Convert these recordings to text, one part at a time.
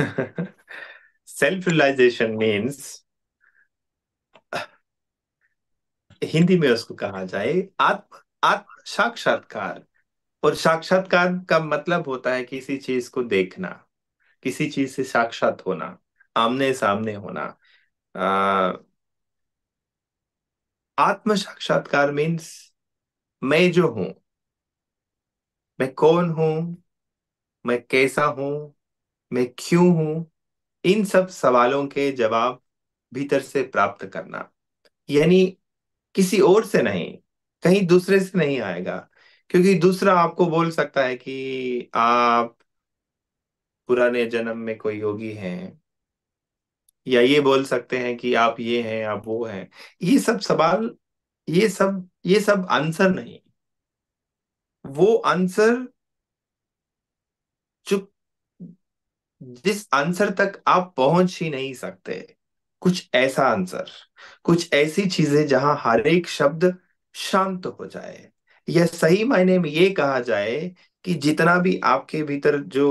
Self realisation means Hindi में उसको कहा जाए आत्म आत्म साक्षात्कार और साक्षात्कार का मतलब होता है किसी चीज को देखना किसी चीज से साक्षात होना आमने सामने होना आत्म साक्षात्कार मीन्स मैं जो हूं मैं कौन हूं मैं कैसा हूं मैं क्यों हूं इन सब सवालों के जवाब भीतर से प्राप्त करना यानी किसी और से नहीं कहीं दूसरे से नहीं आएगा क्योंकि दूसरा आपको बोल सकता है कि आप पुराने जन्म में कोई योगी हैं या ये बोल सकते हैं कि आप ये हैं आप वो हैं ये सब सवाल ये सब ये सब आंसर नहीं वो आंसर जिस आंसर तक आप पहुंच ही नहीं सकते कुछ ऐसा आंसर कुछ ऐसी चीजें जहां हर एक शब्द शांत हो जाए या सही मायने में ये कहा जाए कि जितना भी आपके भीतर जो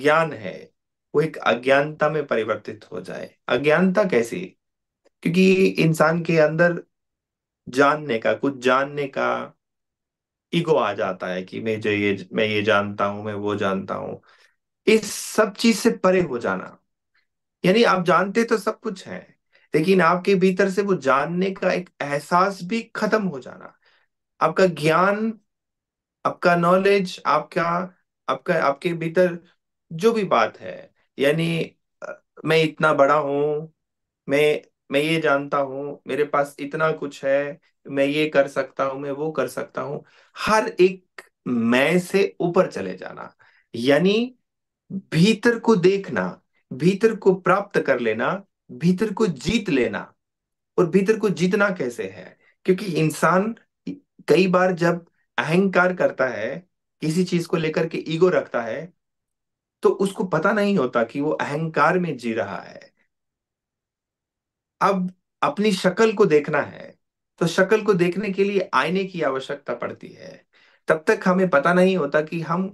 ज्ञान है वो एक अज्ञानता में परिवर्तित हो जाए अज्ञानता कैसी क्योंकि इंसान के अंदर जानने का कुछ जानने का ईगो आ जाता है कि मैं जो ये मैं ये जानता हूं मैं वो जानता हूं इस सब चीज से परे हो जाना यानी आप जानते तो सब कुछ है लेकिन आपके भीतर से वो जानने का एक एहसास भी खत्म हो जाना आपका ज्ञान आपका नॉलेज आपका आपका आपके भीतर जो भी बात है यानी मैं इतना बड़ा हूं मैं मैं ये जानता हूँ मेरे पास इतना कुछ है मैं ये कर सकता हूं मैं वो कर सकता हूँ हर एक मैं से ऊपर चले जाना यानी भीतर को देखना भीतर को प्राप्त कर लेना भीतर को जीत लेना और भीतर को जीतना कैसे है क्योंकि इंसान कई बार जब अहंकार करता है किसी चीज को लेकर के ईगो रखता है तो उसको पता नहीं होता कि वो अहंकार में जी रहा है अब अपनी शक्ल को देखना है तो शक्ल को देखने के लिए आईने की आवश्यकता पड़ती है तब तक हमें पता नहीं होता कि हम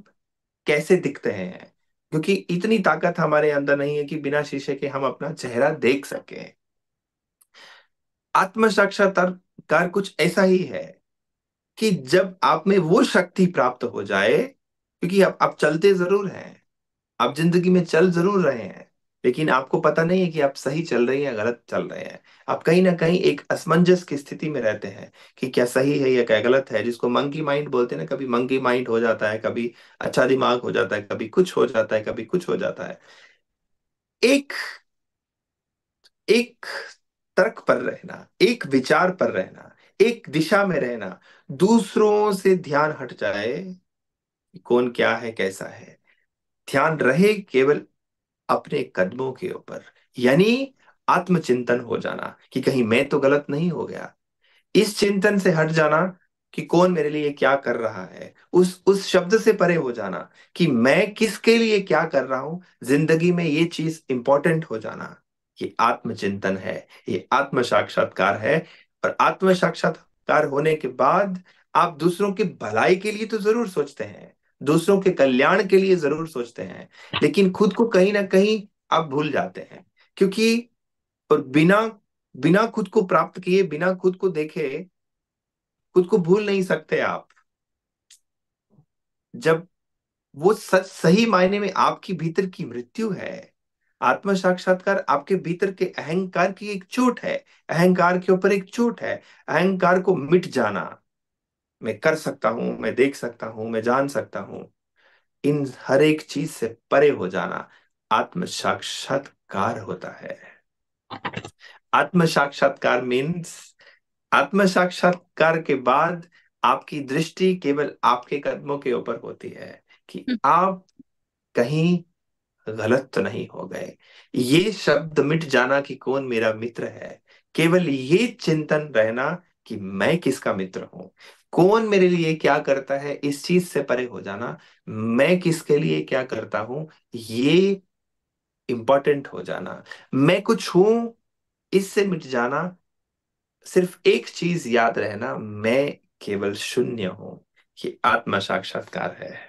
कैसे दिखते हैं क्योंकि इतनी ताकत हमारे अंदर नहीं है कि बिना शीशे के हम अपना चेहरा देख सके साक्षात्कार कुछ ऐसा ही है कि जब आप में वो शक्ति प्राप्त हो जाए क्योंकि आप, आप चलते जरूर हैं आप जिंदगी में चल जरूर रहे हैं लेकिन आपको पता नहीं है कि आप सही चल रहे हैं या गलत चल रहे हैं आप कहीं ना कहीं एक असमंजस की स्थिति में रहते हैं कि क्या सही है या क्या गलत है जिसको मंकी माइंड बोलते हैं ना कभी मंकी माइंड हो जाता है कभी अच्छा दिमाग हो जाता है कभी कुछ हो जाता है कभी कुछ हो जाता है एक एक तर्क पर रहना एक विचार पर रहना एक दिशा में रहना दूसरों से ध्यान हट जाए कौन क्या है कैसा है ध्यान रहे केवल अपने कदमों के ऊपर यानी आत्मचिंतन हो जाना कि कहीं मैं तो गलत नहीं हो गया इस चिंतन से हट जाना कि कौन मेरे लिए क्या कर रहा है उस उस शब्द से परे हो जाना कि मैं किसके लिए क्या कर रहा हूं जिंदगी में ये चीज इंपॉर्टेंट हो जाना ये आत्मचिंतन है ये आत्म साक्षात्कार है और आत्म साक्षात्कार होने के बाद आप दूसरों की भलाई के लिए तो जरूर सोचते हैं दूसरों के कल्याण के लिए जरूर सोचते हैं लेकिन खुद को कहीं ना कहीं आप भूल जाते हैं क्योंकि और बिना बिना खुद को प्राप्त किए बिना खुद को देखे खुद को भूल नहीं सकते आप जब वो सच सही मायने में आपकी भीतर की मृत्यु है आत्म साक्षात्कार आपके भीतर के अहंकार की एक चोट है अहंकार के ऊपर एक चोट है अहंकार को मिट जाना मैं कर सकता हूं मैं देख सकता हूं मैं जान सकता हूं इन हर एक चीज से परे हो जाना आत्म साक्षात्कार होता है आत्म साक्षात्कार मीन्स आत्म साक्षात्कार के बाद आपकी दृष्टि केवल आपके कदमों के ऊपर होती है कि हम्म। आप कहीं गलत तो नहीं हो गए ये शब्द मिट जाना कि कौन मेरा मित्र है केवल ये चिंतन रहना कि मैं किसका मित्र हूं कौन मेरे लिए क्या करता है इस चीज से परे हो जाना मैं किसके लिए क्या करता हूं ये इंपॉर्टेंट हो जाना मैं कुछ हूं इससे मिट जाना सिर्फ एक चीज याद रहना मैं केवल शून्य हूं कि आत्मा साक्षात्कार है